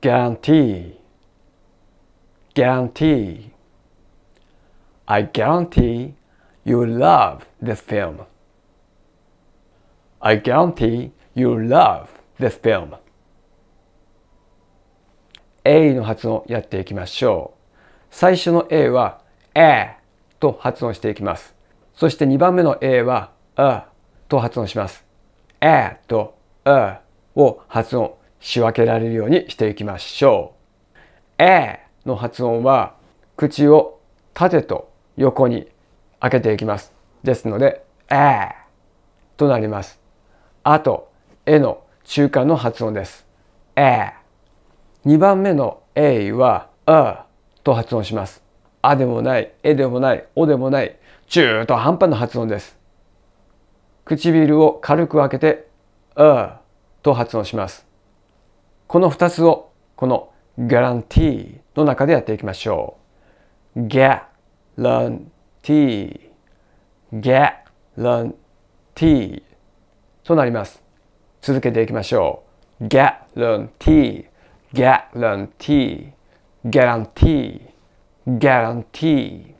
guarantee guarantee I guarantee you love this film I guarantee you love this film A の発音やっていきましょう最初の A は A と発音していきますそして2番目の A は A と発音します A と A を発音仕分けられるようにしていきましょう。A の発音は口を縦と横に開けていきます。ですので A となります。あと A の中間の発音です。A 2番目の A は A と発音します。あでもない、えでもない、おでもない、中途半端な発音です。唇を軽く開けて、うと発音します。この2つをこの guarantee の中でやっていきましょう。guarantee guarantee となります。続けていきましょう。guarantee guarantee guarantee guarantee